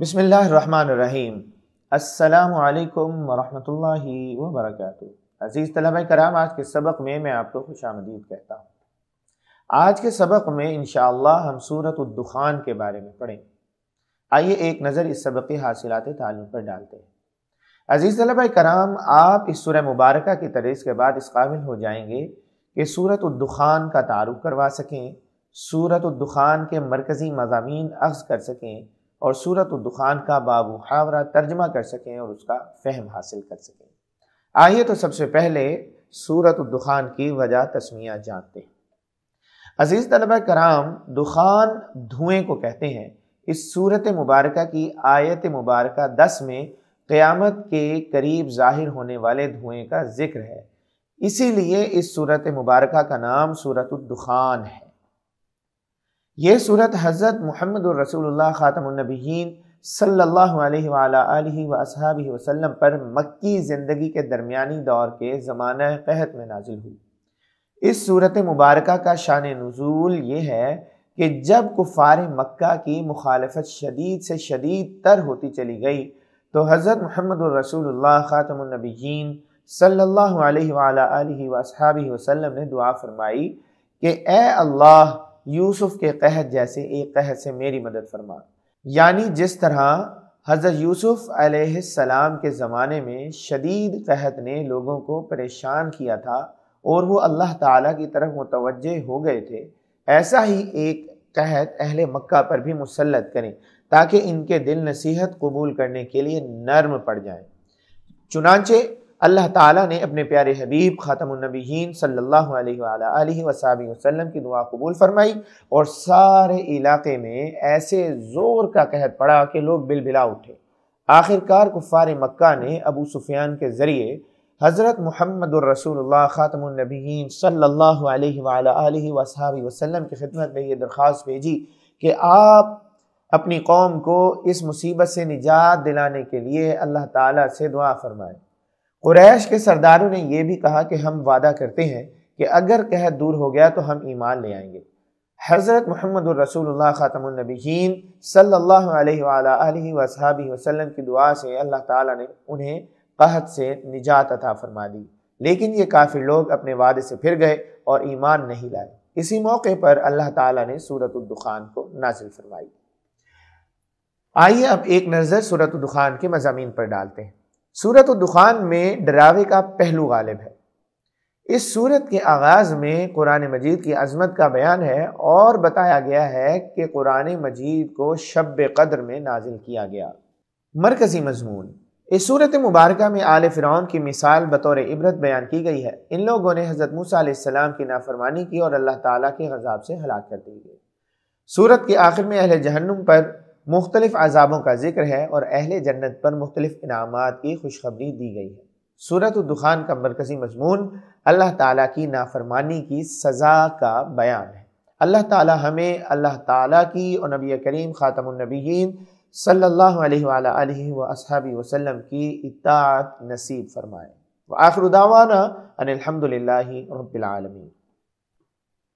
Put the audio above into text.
بسم اللہ الرحمن الرحیم السلام علیکم ورحمۃ اللہ وبرکاتہ عزیز طلبہ کرام آج کے سبق میں میں آپ کو خوش آمدید کہتا ہوں آج کے سبق میں انشاءاللہ ہم صورت الدخان کے بارے میں پڑھیں آئیے ایک نظر اس سبق حاصلات تعلیم پر ڈالتے ہیں عزیز طلبہ کرام آپ اس سورہ مبارکہ کی تدریس کے بعد اس قابل ہو جائیں گے کہ صورت الدخان کا تعارف کروا سکیں صورت الدخان کے مرکزی مضامین اخذ کر سکیں اور صورت الدخان کا باب و حاورہ ترجمہ کر سکیں اور اس کا فہم حاصل کر سکیں آئیے تو سب سے پہلے صورت الدخان کی وجہ تسمیہ جانتے ہیں عزیز طلبہ کرام دخان دھوئیں کو کہتے ہیں اس صورت مبارکہ کی آیت مبارکہ دس میں قیامت کے قریب ظاہر ہونے والے دھوئیں کا ذکر ہے اسی لیے اس صورت مبارکہ کا نام صورت الدخان ہے یہ صورت حضرت محمد الرسول اللہ خاتم النبیین صلی اللہ علیہ وآلہ وسلم پر مکی زندگی کے درمیانی دور کے زمانہ قحط میں نازل ہوئی اس صورت مبارکہ کا شان نزول یہ ہے کہ جب کفار مکہ کی مخالفت شدید سے شدید تر ہوتی چلی گئی تو حضرت محمد الرسول اللہ خاتم النبیین صلی اللہ علیہ وآلہ وآلہ وسلم نے دعا فرمائی کہ اے اللہ یوسف کے قحط جیسے ایک قحط سے میری مدد فرما یعنی جس طرح حضرت یوسف علیہ السلام کے زمانے میں شدید قحط نے لوگوں کو پریشان کیا تھا اور وہ اللہ تعالیٰ کی طرف متوجہ ہو گئے تھے ایسا ہی ایک قحط اہل مکہ پر بھی مسلط کریں تاکہ ان کے دل نصیحت قبول کرنے کے لیے نرم پڑ جائیں چنانچہ اللہ تعالیٰ نے اپنے پیارے حبیب خاتم النبیین صلی اللہ علیہ وآلہ وسابی وسلم کی دعا قبول فرمائی اور سارے علاقے میں ایسے زور کا قحط پڑا کہ لوگ بل بلا اٹھے آخرکار کفار مکہ نے ابو سفیان کے ذریعے حضرت محمد الرسول اللہ خاتم النبیین صلی اللہ علیہ وآلہ وسابی وسلم کی خدمت میں یہ درخواست بھیجی کہ آپ اپنی قوم کو اس مصیبت سے نجات دلانے کے لیے اللہ تعالیٰ سے دعا فرمائیں قریش کے سرداروں نے یہ بھی کہا کہ ہم وعدہ کرتے ہیں کہ اگر قحط دور ہو گیا تو ہم ایمان لے آئیں گے حضرت محمد الرسول اللہ خاتم النبیین صلی اللہ علیہ وآلہ وصحابہ وسلم کی دعا سے اللہ تعالیٰ نے انہیں قحط سے نجات عطا فرما دی لیکن یہ کافر لوگ اپنے وعدے سے پھر گئے اور ایمان نہیں لائے اسی موقع پر اللہ تعالیٰ نے سورت الدخان کو نازل فرمائی آئیے اب ایک نظر صورت الدخان کے مضامین پر ڈالتے ہیں صورت الدخان میں ڈراوے کا پہلو غالب ہے اس صورت کے آغاز میں قرآن مجید کی عظمت کا بیان ہے اور بتایا گیا ہے کہ قرآن مجید کو شب قدر میں نازل کیا گیا مرکزی مضمون اس صورت مبارکہ میں آل فرعون کی مثال بطور عبرت بیان کی گئی ہے ان لوگوں نے حضرت موسیٰ علیہ السلام کی نافرمانی کی اور اللہ تعالیٰ کے غذاب سے ہلاک کر دی گئی صورت کے آخر میں اہل جہنم پر مختلف عذابوں کا ذکر ہے اور اہل جنت پر مختلف انعامات کی خوشخبری دی گئی ہے صورت الدخان کا مرکزی مضمون اللہ تعالیٰ کی نافرمانی کی سزا کا بیان ہے اللہ تعالیٰ ہمیں اللہ تعالیٰ کی اور نبی کریم خاتم النبیین صلی اللہ علیہ علیہ وآلہ وسلم کی اطاعت نصیب فرمائے وآخر دعوانا ان الحمد للہ العالمین